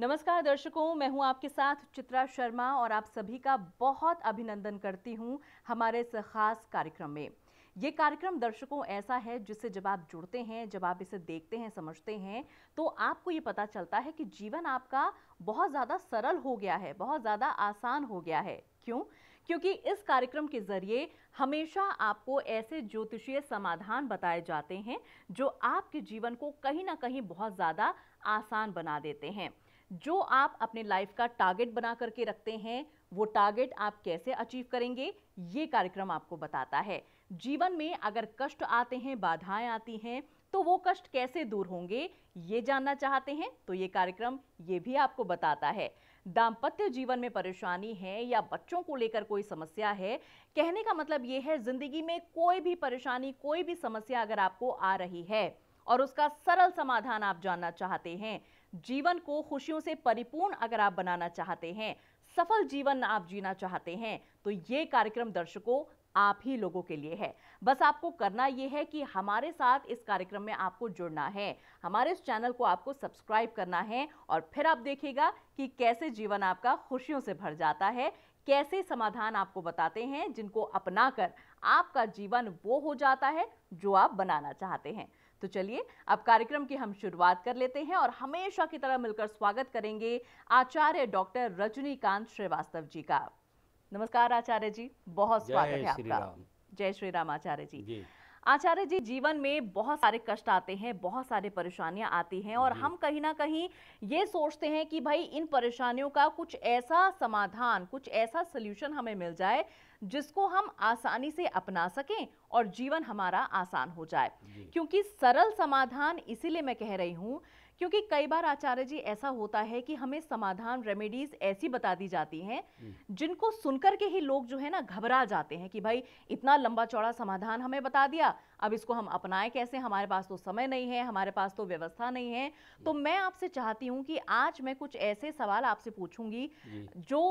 नमस्कार दर्शकों मैं हूं आपके साथ चित्रा शर्मा और आप सभी का बहुत अभिनंदन करती हूं हमारे इस खास कार्यक्रम में ये कार्यक्रम दर्शकों ऐसा है जिससे जब आप जुड़ते हैं जब आप इसे देखते हैं समझते हैं तो आपको ये पता चलता है कि जीवन आपका बहुत ज़्यादा सरल हो गया है बहुत ज़्यादा आसान हो गया है क्यों क्योंकि इस कार्यक्रम के ज़रिए हमेशा आपको ऐसे ज्योतिषीय समाधान बताए जाते हैं जो आपके जीवन को कहीं ना कहीं बहुत ज़्यादा आसान बना देते हैं जो आप अपने लाइफ का टारगेट बना करके रखते हैं वो टारगेट आप कैसे अचीव करेंगे ये कार्यक्रम आपको बताता है जीवन में अगर कष्ट आते हैं बाधाएं आती हैं तो वो कष्ट कैसे दूर होंगे ये जानना चाहते हैं तो ये कार्यक्रम ये भी आपको बताता है दाम्पत्य जीवन में परेशानी है या बच्चों को लेकर कोई समस्या है कहने का मतलब ये है ज़िंदगी में कोई भी परेशानी कोई भी समस्या अगर आपको आ रही है और उसका सरल समाधान आप जानना चाहते हैं जीवन को खुशियों से परिपूर्ण अगर आप बनाना चाहते हैं सफल जीवन आप जीना चाहते हैं तो ये कार्यक्रम दर्शकों आप ही लोगों के लिए है बस आपको करना ये है कि हमारे साथ इस कार्यक्रम में आपको जुड़ना है हमारे इस चैनल को आपको सब्सक्राइब करना है और फिर आप देखिएगा कि कैसे जीवन आपका खुशियों से भर जाता है कैसे समाधान आपको बताते हैं जिनको अपनाकर आपका जीवन वो हो जाता है जो आप बनाना चाहते हैं तो चलिए अब कार्यक्रम की हम शुरुआत कर लेते हैं और हमेशा की तरह मिलकर स्वागत करेंगे आचार्य डॉक्टर रजनीकांत श्रीवास्तव जी का नमस्कार आचार्य जी बहुत स्वागत है आपका जय श्री राम आचार्य जी, जी। आचार्य जी जीवन में बहुत सारे कष्ट आते हैं बहुत सारे परेशानियां आती हैं और हम कहीं ना कहीं ये सोचते हैं कि भाई इन परेशानियों का कुछ ऐसा समाधान कुछ ऐसा सल्यूशन हमें मिल जाए जिसको हम आसानी से अपना सकें और जीवन हमारा आसान हो जाए क्योंकि सरल समाधान इसीलिए मैं कह रही हूँ क्योंकि कई बार आचार्य जी ऐसा होता है कि हमें समाधान रेमेडीज ऐसी बता दी जाती हैं हम्म। जिनको सुनकर के ही लोग जो है ना घबरा जाते हैं कि भाई इतना लंबा चौड़ा समाधान हमें बता दिया अब इसको हम अपनाएं कैसे हमारे पास तो समय नहीं है हमारे पास तो व्यवस्था नहीं है तो हम्म। मैं आपसे चाहती हूँ कि आज मैं कुछ ऐसे सवाल आपसे पूछूंगी जो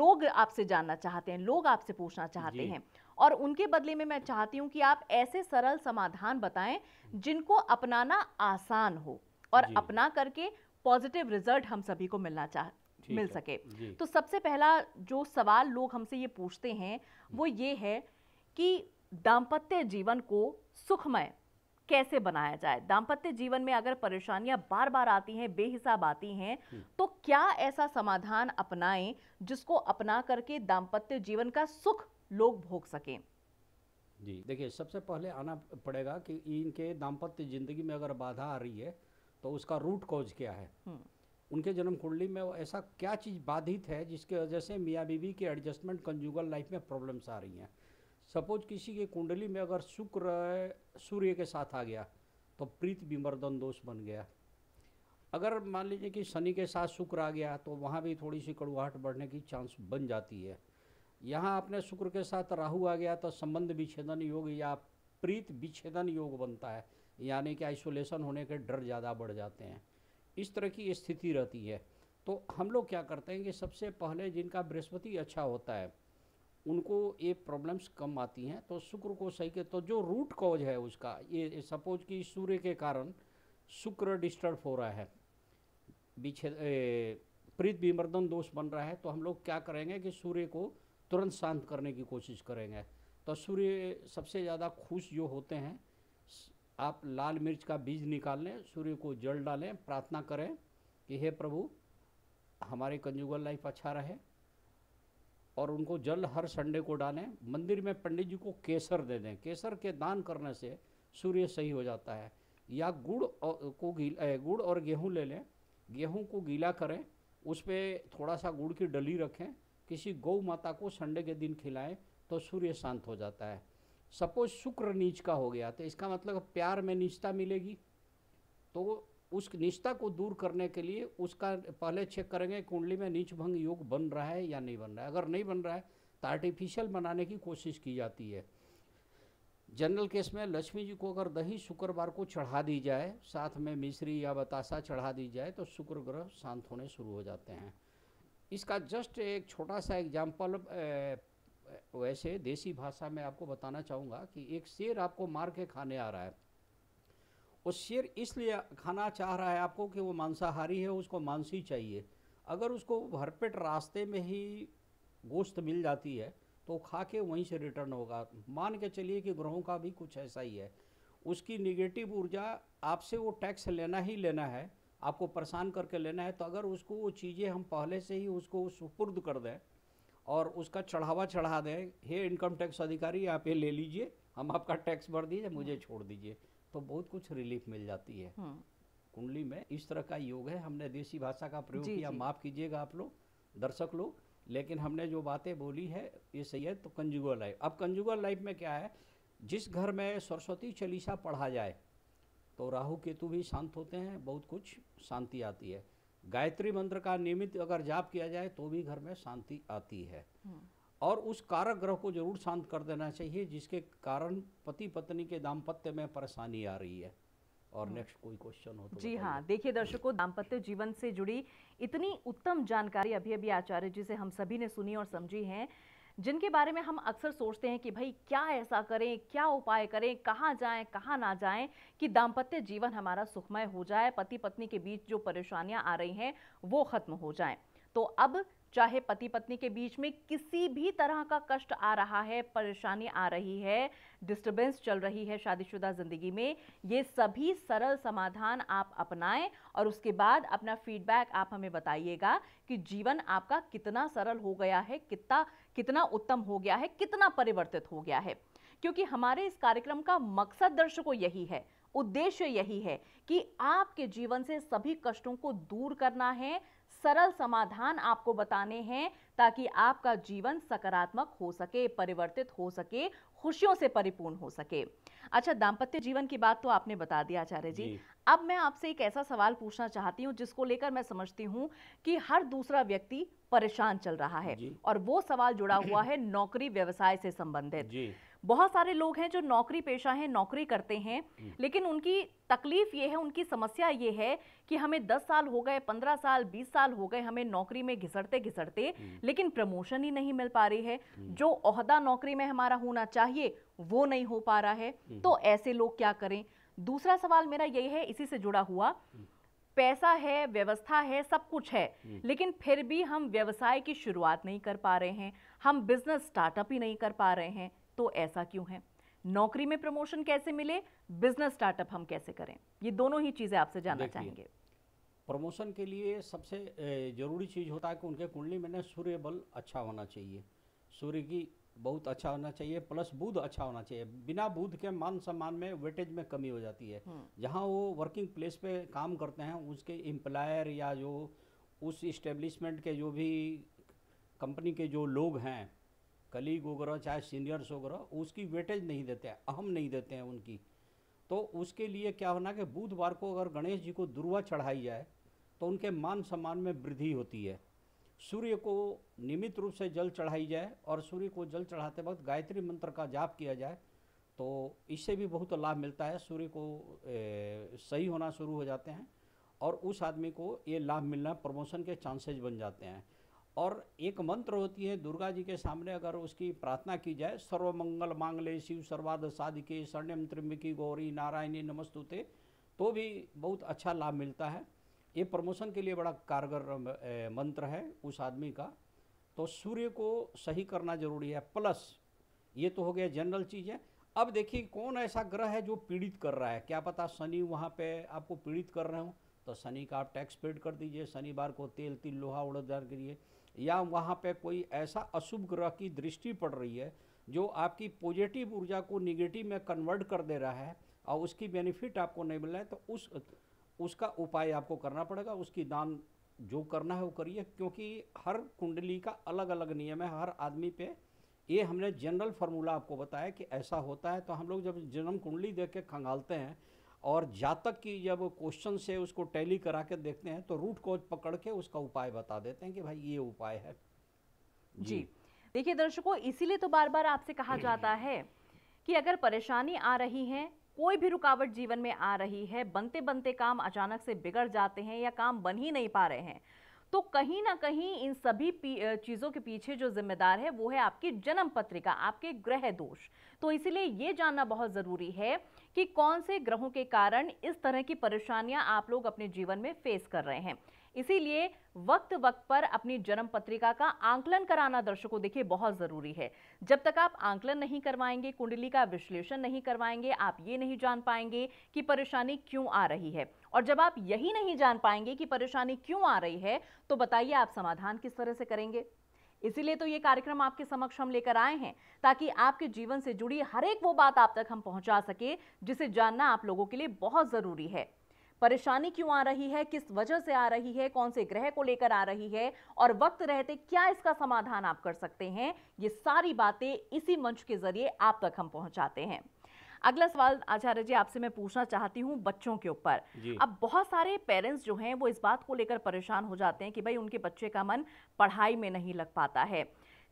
लोग आपसे जानना चाहते हैं लोग आपसे पूछना चाहते हैं और उनके बदले में मैं चाहती हूँ कि आप ऐसे सरल समाधान बताएं हम्म। जिनको अपनाना आसान हो और अपना करके पॉजिटिव रिजल्ट हम सभी को मिलना चाह मिल सके तो सबसे पहला जो सवाल लोग हमसे ये पूछते हैं हम्म। वो ये है कि दाम्पत्य जीवन को सुखमय कैसे बनाया जाए दाम्पत्य जीवन में अगर परेशानियां बार बार आती हैं बेहिसाब आती हैं हम्म। तो क्या ऐसा समाधान अपनाएं जिसको अपना करके दाम्पत्य जीवन का सुख लोग भोग सकें जी देखिए सबसे पहले आना पड़ेगा कि इनके दाम्पत्य जिंदगी में अगर बाधा आ रही है तो उसका रूट कॉज क्या है हम्म। उनके जन्म कुंडली में वो ऐसा क्या चीज़ बाधित है जिसके वजह से मियाँ बीवी के एडजस्टमेंट कंजुगल लाइफ में प्रॉब्लम्स आ रही हैं सपोज किसी की कुंडली में अगर शुक्र सूर्य के साथ आ गया तो प्रीत विमर्दन दोष बन गया अगर मान लीजिए कि शनि के साथ शुक्र आ गया तो वहाँ भी थोड़ी सी कड़ुआहट बढ़ने की चांस बन जाती है यहाँ आपने शुक्र के साथ राहु आ गया तो संबंध विच्छेदन योग या प्रीत विच्छेदन योग बनता है यानी कि आइसोलेशन होने के डर ज़्यादा बढ़ जाते हैं इस तरह की स्थिति रहती है तो हम लोग क्या करते हैं कि सबसे पहले जिनका बृहस्पति अच्छा होता है उनको ये प्रॉब्लम्स कम आती हैं तो शुक्र को सही के तो जो रूट कॉज है उसका ये सपोज कि सूर्य के कारण शुक्र डिस्टर्ब हो रहा है बीछे प्रीत विमर्दन दोष बन रहा है तो हम लोग क्या करेंगे कि सूर्य को तुरंत शांत करने की कोशिश करेंगे तो सूर्य सबसे ज़्यादा खुश जो होते हैं आप लाल मिर्च का बीज निकाल लें सूर्य को जल डालें प्रार्थना करें कि हे प्रभु हमारे कंजुगल लाइफ अच्छा रहे और उनको जल हर संडे को डालें मंदिर में पंडित जी को केसर दे दें केसर के दान करने से सूर्य सही हो जाता है या गुड़ को गीला गुड़ और गेहूं ले लें गेहूं को गीला करें उस पर थोड़ा सा गुड़ की डली रखें किसी गौ माता को संडे के दिन खिलाएं तो सूर्य शांत हो जाता है सपोज शुक्र नीच का हो गया तो इसका मतलब प्यार में निष्ठा मिलेगी तो उस निष्ठा को दूर करने के लिए उसका पहले चेक करेंगे कुंडली में नीच भंग योग बन रहा है या नहीं बन रहा है अगर नहीं बन रहा है तो आर्टिफिशियल बनाने की कोशिश की जाती है जनरल केस में लक्ष्मी जी को अगर दही शुक्रवार को चढ़ा दी जाए साथ में मिश्री या बतासा चढ़ा दी जाए तो शुक्र ग्रह शांत होने शुरू हो जाते हैं इसका जस्ट एक छोटा सा एग्जाम्पल वैसे देसी भाषा में आपको बताना चाहूँगा कि एक शेर आपको मार के खाने आ रहा है वो शेर इसलिए खाना चाह रहा है आपको कि वो मांसाहारी है उसको मांसी चाहिए अगर उसको भरपेट रास्ते में ही गोश्त मिल जाती है तो खा के वहीं से रिटर्न होगा मान के चलिए कि ग्रहों का भी कुछ ऐसा ही है उसकी निगेटिव ऊर्जा आपसे वो टैक्स लेना ही लेना है आपको परेशान करके लेना है तो अगर उसको वो चीज़ें हम पहले से ही उसको सुपुर्द कर दें और उसका चढ़ावा चढ़ा दें हे इनकम टैक्स अधिकारी आप ये ले लीजिए हम आपका टैक्स भर दीजिए मुझे हम्म। छोड़ दीजिए तो बहुत कुछ रिलीफ मिल जाती है हम्म। कुंडली में इस तरह का योग है हमने देसी भाषा का प्रयोग किया माफ़ कीजिएगा आप लोग दर्शक लोग लेकिन हमने जो बातें बोली है ये सही है तो कंजुगर लाइफ अब कंजुगर लाइफ में क्या है जिस घर में सरस्वती चालीसा पढ़ा जाए तो राहु केतु भी शांत होते हैं बहुत कुछ शांति आती है गायत्री मंत्र का नियमित अगर जाप किया जाए तो भी घर में शांति आती है हम्म। और उस कारक ग्रह को जरूर शांत कर देना चाहिए जिसके कारण पति पत्नी के दाम्पत्य में परेशानी आ रही है और नेक्स्ट हम्म। कोई क्वेश्चन हो तो जी हाँ देखिए दर्शकों दाम्पत्य जीवन से जुड़ी इतनी उत्तम जानकारी अभी अभी आचार्य जी से हम सभी ने सुनी और समझी है जिनके बारे में हम अक्सर सोचते हैं कि भाई क्या ऐसा करें क्या उपाय करें कहाँ जाएं कहाँ ना जाएं कि दाम्पत्य जीवन हमारा सुखमय हो जाए पति पत्नी के बीच जो परेशानियां आ रही हैं वो खत्म हो जाए तो अब चाहे पति पत्नी के बीच में किसी भी तरह का कष्ट आ रहा है परेशानी आ रही है डिस्टरबेंस चल रही है शादीशुदा ज़िंदगी में ये सभी सरल समाधान आप अपनाएं और उसके बाद अपना फीडबैक आप हमें बताइएगा कि जीवन आपका कितना सरल हो गया है कितना कितना उत्तम हो गया है कितना परिवर्तित हो गया है क्योंकि हमारे इस कार्यक्रम का मकसद दर्शकों यही है उद्देश्य यही है कि आपके जीवन से सभी कष्टों को दूर करना है सरल समाधान आपको बताने हैं ताकि आपका जीवन सकारात्मक हो सके परिवर्तित हो सके खुशियों से परिपूर्ण हो सके अच्छा दाम्पत्य जीवन की बात तो आपने बता दिया आचार्य जी।, जी अब मैं आपसे एक ऐसा सवाल पूछना चाहती हूँ जिसको लेकर मैं समझती हूँ कि हर दूसरा व्यक्ति परेशान चल रहा है और वो सवाल जुड़ा हुआ है नौकरी व्यवसाय से संबंधित बहुत सारे लोग हैं जो नौकरी पेशा हैं नौकरी करते हैं हम्म। लेकिन उनकी तकलीफ ये है उनकी समस्या ये है कि हमें 10 साल हो गए 15 साल 20 साल हो गए हमें नौकरी में घिसड़ते घिसड़ते हम्म। लेकिन प्रमोशन ही नहीं मिल पा रही है हम्म। जो अहदा नौकरी में हमारा होना चाहिए वो नहीं हो पा रहा है तो ऐसे लोग क्या करें दूसरा सवाल मेरा यही है इसी से जुड़ा हुआ पैसा है व्यवस्था है सब कुछ है लेकिन फिर भी हम व्यवसाय की शुरुआत नहीं कर पा रहे हैं हम बिजनेस स्टार्टअप ही नहीं कर पा रहे हैं तो ऐसा क्यों है नौकरी में प्रमोशन कैसे मिले बिजनेस स्टार्टअप हम कैसे करें ये दोनों ही चीज़ें आपसे जानना चाहेंगे प्रमोशन के लिए सबसे ज़रूरी चीज़ होता है कि उनके कुंडली में सूर्य बल अच्छा होना चाहिए सूर्य की बहुत अच्छा होना चाहिए प्लस बुध अच्छा होना चाहिए बिना बुध के मान सम्मान में वेटेज में कमी हो जाती है हम्म। जहाँ वो वर्किंग प्लेस पे काम करते हैं उसके एम्प्लायर या जो उस इस्टेब्लिशमेंट के जो भी कंपनी के जो लोग हैं कलीग वगैरह चाहे सीनियर्स वगैरह उसकी वेटेज नहीं देते हैं अहम नहीं देते हैं उनकी तो उसके लिए क्या होना कि बुधवार को अगर गणेश जी को दुर्वा चढ़ाई जाए तो उनके मान सम्मान में वृद्धि होती है सूर्य को नियमित रूप से जल चढ़ाई जाए और सूर्य को जल चढ़ाते वक्त गायत्री मंत्र का जाप किया जाए तो इससे भी बहुत लाभ मिलता है सूर्य को ए, सही होना शुरू हो जाते हैं और उस आदमी को ये लाभ मिलना प्रमोशन के चांसेज बन जाते हैं और एक मंत्र होती है दुर्गा जी के सामने अगर उसकी प्रार्थना की जाए सर्वमंगल मांगले शिव सर्वाद साधिके स्वर्णम त्रिमिकी गौरी नारायणी नमस्तुते तो भी बहुत अच्छा लाभ मिलता है ये प्रमोशन के लिए बड़ा कारगर मंत्र है उस आदमी का तो सूर्य को सही करना जरूरी है प्लस ये तो हो गया जनरल चीज़ है अब देखिए कौन ऐसा ग्रह है जो पीड़ित कर रहा है क्या पता शनि वहाँ पे आपको पीड़ित कर रहे हो तो शनि का आप टैक्स पेड कर दीजिए शनिवार को तेल तिल लोहा उड़दार दार करिए या वहाँ पे कोई ऐसा अशुभ ग्रह की दृष्टि पड़ रही है जो आपकी पॉजिटिव ऊर्जा को निगेटिव में कन्वर्ट कर दे रहा है और उसकी बेनिफिट आपको नहीं मिल रहा है तो उस उसका उपाय आपको करना पड़ेगा उसकी दान जो करना है वो करिए क्योंकि हर कुंडली का अलग अलग नियम है हर आदमी पे ये हमने जनरल फार्मूला आपको बताया कि ऐसा होता है तो हम लोग जब जन्म कुंडली देख के खंगालते हैं और जातक की जब क्वेश्चन से उसको टैली करा के देखते हैं तो रूट कोज पकड़ के उसका उपाय बता देते हैं कि भाई ये उपाय है जी, जी। देखिए दर्शकों इसीलिए तो बार बार आपसे कहा हम्म, जाता हम्म। है कि अगर परेशानी आ रही है कोई भी रुकावट जीवन में आ रही है बनते बनते काम अचानक से बिगड़ जाते हैं या काम बन ही नहीं पा रहे हैं तो कहीं ना कहीं इन सभी चीज़ों के पीछे जो जिम्मेदार है वो है आपकी जन्म पत्रिका आपके ग्रह दोष तो इसीलिए ये जानना बहुत ज़रूरी है कि कौन से ग्रहों के कारण इस तरह की परेशानियां आप लोग अपने जीवन में फेस कर रहे हैं इसीलिए वक्त वक्त पर अपनी जन्म पत्रिका का आंकलन कराना दर्शकों देखिए बहुत ज़रूरी है जब तक आप आंकलन नहीं करवाएंगे कुंडली का विश्लेषण नहीं करवाएंगे आप ये नहीं जान पाएंगे कि परेशानी क्यों आ रही है और जब आप यही नहीं जान पाएंगे कि परेशानी क्यों आ रही है तो बताइए आप समाधान किस तरह से करेंगे इसीलिए तो ये कार्यक्रम आपके समक्ष हम लेकर आए हैं ताकि आपके जीवन से जुड़ी हर एक वो बात आप तक हम पहुंचा सके जिसे जानना आप लोगों के लिए बहुत ज़रूरी है परेशानी क्यों आ रही है किस वजह से आ रही है कौन से ग्रह को लेकर आ रही है और वक्त रहते क्या इसका समाधान आप कर सकते हैं ये सारी बातें इसी मंच के जरिए आप तक हम पहुंचाते हैं अगला सवाल आचार्य जी आपसे मैं पूछना चाहती हूँ बच्चों के ऊपर अब बहुत सारे पेरेंट्स जो हैं वो इस बात को लेकर परेशान हो जाते हैं कि भाई उनके बच्चे का मन पढ़ाई में नहीं लग पाता है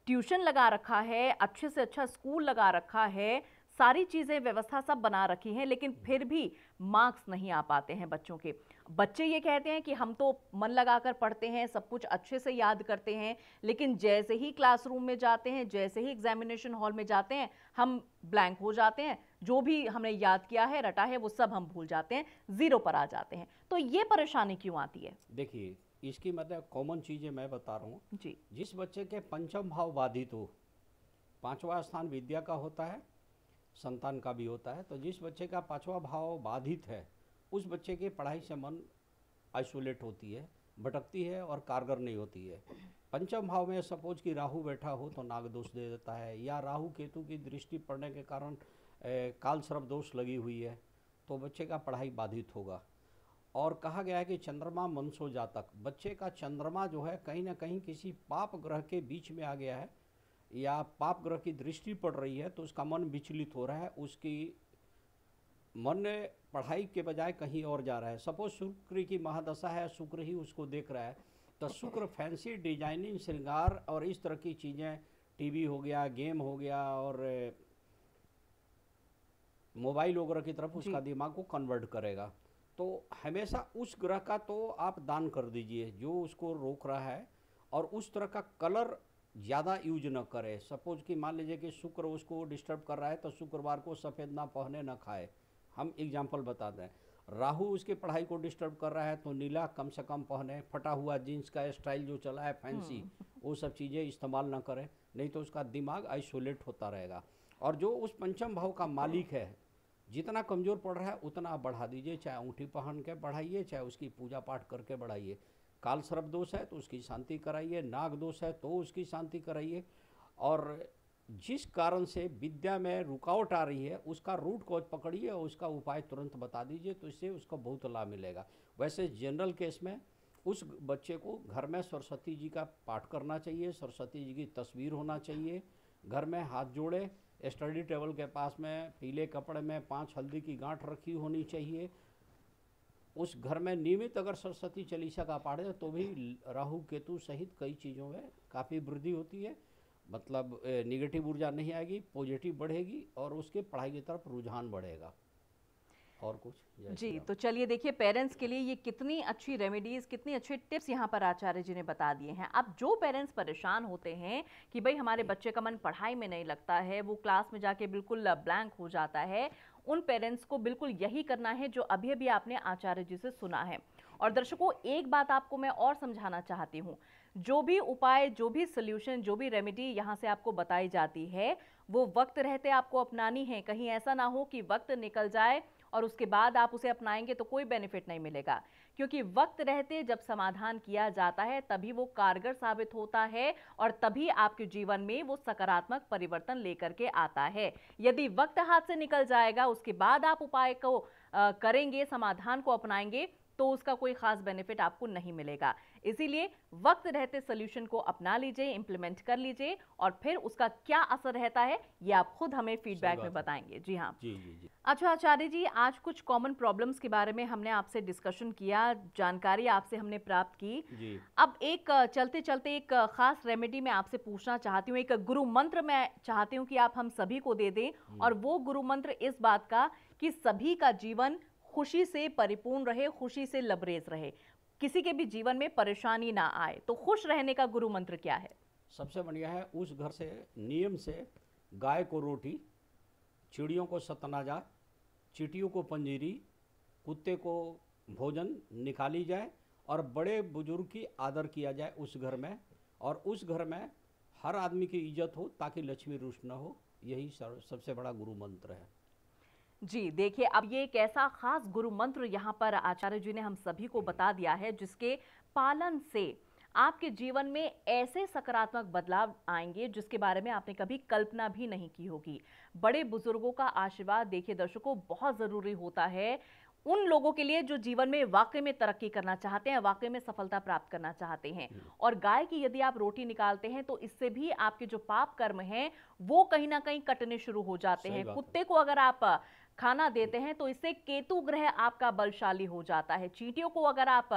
ट्यूशन लगा रखा है अच्छे से अच्छा स्कूल लगा रखा है सारी चीज़ें व्यवस्था सब बना रखी हैं लेकिन फिर भी मार्क्स नहीं आ पाते हैं बच्चों के बच्चे ये कहते हैं कि हम तो मन लगाकर पढ़ते हैं सब कुछ अच्छे से याद करते हैं लेकिन जैसे ही क्लासरूम में जाते हैं जैसे ही एग्जामिनेशन हॉल में जाते हैं हम ब्लैंक हो जाते हैं जो भी हमने याद किया है रटा है वो सब हम भूल जाते हैं ज़ीरो पर आ जाते हैं तो ये परेशानी क्यों आती है देखिए इसकी मतलब कॉमन चीज़ें मैं बता रहा हूँ जी जिस बच्चे के पंचम भाव बाधित हो पांचवा स्थान विद्या का होता है संतान का भी होता है तो जिस बच्चे का पांचवा भाव बाधित है उस बच्चे के पढ़ाई से मन आइसोलेट होती है भटकती है और कारगर नहीं होती है पंचम भाव में सपोज कि राहु बैठा हो तो नाग दोष दे देता है या राहु केतु की दृष्टि पड़ने के कारण काल सर्व दोष लगी हुई है तो बच्चे का पढ़ाई बाधित होगा और कहा गया है कि चंद्रमा मनसो तक बच्चे का चंद्रमा जो है कहीं ना कहीं किसी पाप ग्रह के बीच में आ गया है या पाप ग्रह की दृष्टि पड़ रही है तो उसका मन विचलित हो रहा है उसकी मन पढ़ाई के बजाय कहीं और जा रहा है सपोज शुक्र की महादशा है शुक्र ही उसको देख रहा है तो शुक्र फैंसी डिजाइनिंग श्रृंगार और इस तरह की चीज़ें टीवी हो गया गेम हो गया और मोबाइल वगैरह की तरफ उसका दिमाग को कन्वर्ट करेगा तो हमेशा उस ग्रह का तो आप दान कर दीजिए जो उसको रोक रहा है और उस तरह का कलर ज़्यादा यूज न करे सपोज कि मान लीजिए कि शुक्र उसको डिस्टर्ब कर रहा है तो शुक्रवार को सफ़ेद ना पहने ना खाए हम एग्जाम्पल बता दें राहु उसकी पढ़ाई को डिस्टर्ब कर रहा है तो नीला कम से कम पहने फटा हुआ जीन्स का स्टाइल जो चला है फैंसी हम्म। वो सब चीज़ें इस्तेमाल ना करें नहीं तो उसका दिमाग आइसोलेट होता रहेगा और जो उस पंचम भाव का मालिक है जितना कमज़ोर पड़ रहा है उतना बढ़ा दीजिए चाहे अंगूठी पहन के बढ़ाइए चाहे उसकी पूजा पाठ करके बढ़ाइए काल सर्प दोष है तो उसकी शांति कराइए नाग दोष है तो उसकी शांति कराइए और जिस कारण से विद्या में रुकावट आ रही है उसका रूट कॉज पकड़िए और उसका उपाय तुरंत बता दीजिए तो इससे उसको बहुत लाभ मिलेगा वैसे जनरल केस में उस बच्चे को घर में सरस्वती जी का पाठ करना चाहिए सरस्वती जी की तस्वीर होना चाहिए घर में हाथ जोड़े स्टडी टेबल के पास में पीले कपड़े में पांच हल्दी की गांठ रखी होनी चाहिए उस घर में नियमित अगर सरस्वती चालीसा का पाठ है तो भी राहु केतु सहित कई चीज़ों में काफ़ी वृद्धि होती है मतलब निगेटिव ऊर्जा नहीं आएगी पॉजिटिव बढ़ेगी और उसके पढ़ाई की तरफ रुझान बढ़ेगा और कुछ जी तो चलिए देखिए पेरेंट्स के लिए ये कितनी अच्छी रेमेडीज़ कितनी अच्छे टिप्स यहाँ पर आचार्य जी ने बता दिए हैं अब जो पेरेंट्स परेशान होते हैं कि भाई हमारे बच्चे का मन पढ़ाई में नहीं लगता है वो क्लास में जाके बिल्कुल ब्लैंक हो जाता है उन पेरेंट्स को बिल्कुल यही करना है जो अभी अभी आपने आचार्य जी से सुना है और दर्शकों एक बात आपको मैं और समझाना चाहती हूँ जो भी उपाय जो भी सोल्यूशन जो भी रेमेडी यहाँ से आपको बताई जाती है वो वक्त रहते आपको अपनानी है कहीं ऐसा ना हो कि वक्त निकल जाए और उसके बाद आप उसे अपनाएंगे तो कोई बेनिफिट नहीं मिलेगा क्योंकि वक्त रहते जब समाधान किया जाता है तभी वो कारगर साबित होता है और तभी आपके जीवन में वो सकारात्मक परिवर्तन लेकर के आता है यदि वक्त हाथ से निकल जाएगा उसके बाद आप उपाय को करेंगे समाधान को अपनाएंगे तो उसका कोई खास बेनिफिट आपको नहीं मिलेगा इसीलिए वक्त रहते सोल्यूशन को अपना लीजिए इंप्लीमेंट कर लीजिए और फिर उसका क्या असर रहता है ये आप खुद हमें फीडबैक में बताएंगे जी हाँ जी जी जी अच्छा आचार्य जी आज कुछ कॉमन प्रॉब्लम्स के बारे में हमने आपसे डिस्कशन किया जानकारी आपसे हमने प्राप्त की जी। अब एक चलते चलते एक खास रेमेडी मैं आपसे पूछना चाहती हूँ एक गुरु मंत्र मैं चाहती हूँ कि आप हम सभी को दे दें और वो गुरु मंत्र इस बात का कि सभी का जीवन खुशी से परिपूर्ण रहे खुशी से लबरेज रहे किसी के भी जीवन में परेशानी ना आए तो खुश रहने का गुरु मंत्र क्या है सबसे बढ़िया है उस घर से नियम से गाय को रोटी चिड़ियों को सतनाजा चिटियों को पंजीरी कुत्ते को भोजन निकाली जाए और बड़े बुजुर्ग की आदर किया जाए उस घर में और उस घर में हर आदमी की इज्जत हो ताकि लक्ष्मी रुष्ट न हो यही सबसे बड़ा गुरु मंत्र है जी देखिए अब ये एक ऐसा खास गुरु मंत्र यहाँ पर आचार्य जी ने हम सभी को बता दिया है जिसके पालन से आपके जीवन में ऐसे सकारात्मक बदलाव आएंगे जिसके बारे में आपने कभी कल्पना भी नहीं की होगी बड़े बुजुर्गों का आशीर्वाद देखिए दर्शकों बहुत ज़रूरी होता है उन लोगों के लिए जो जीवन में वाकई में तरक्की करना चाहते हैं वाकई में सफलता प्राप्त करना चाहते हैं और गाय की यदि आप रोटी निकालते हैं तो इससे भी आपके जो पाप कर्म हैं वो कहीं ना कहीं कटने शुरू हो जाते हैं कुत्ते को अगर आप खाना देते हैं तो इससे केतु ग्रह आपका बलशाली हो जाता है चींटियों को अगर आप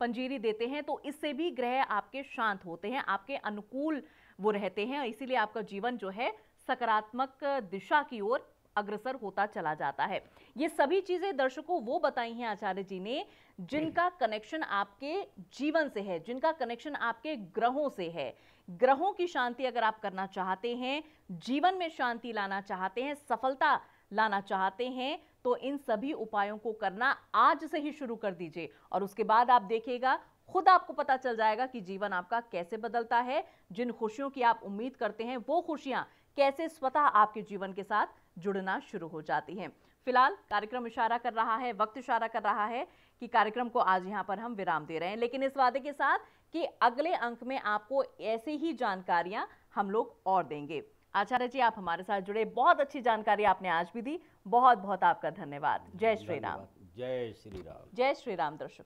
पंजीरी देते हैं तो इससे भी ग्रह आपके शांत होते हैं आपके अनुकूल वो रहते हैं इसीलिए आपका जीवन जो है सकारात्मक दिशा की ओर अग्रसर होता चला जाता है ये सभी चीज़ें दर्शकों वो बताई हैं आचार्य जी ने जिनका कनेक्शन आपके जीवन से है जिनका कनेक्शन आपके ग्रहों से है ग्रहों की शांति अगर आप करना चाहते हैं जीवन में शांति लाना चाहते हैं सफलता लाना चाहते हैं तो इन सभी उपायों को करना आज से ही शुरू कर दीजिए और उसके बाद आप देखिएगा खुद आपको पता चल जाएगा कि जीवन आपका कैसे बदलता है जिन खुशियों की आप उम्मीद करते हैं वो खुशियां कैसे स्वतः आपके जीवन के साथ जुड़ना शुरू हो जाती हैं फिलहाल कार्यक्रम इशारा कर रहा है वक्त इशारा कर रहा है कि कार्यक्रम को आज यहाँ पर हम विराम दे रहे हैं लेकिन इस वादे के साथ कि अगले अंक में आपको ऐसी ही जानकारियां हम लोग और देंगे आचार्य जी आप हमारे साथ जुड़े बहुत अच्छी जानकारी आपने आज भी दी बहुत बहुत आपका धन्यवाद जय श्री राम जय श्री राम जय श्री राम दर्शक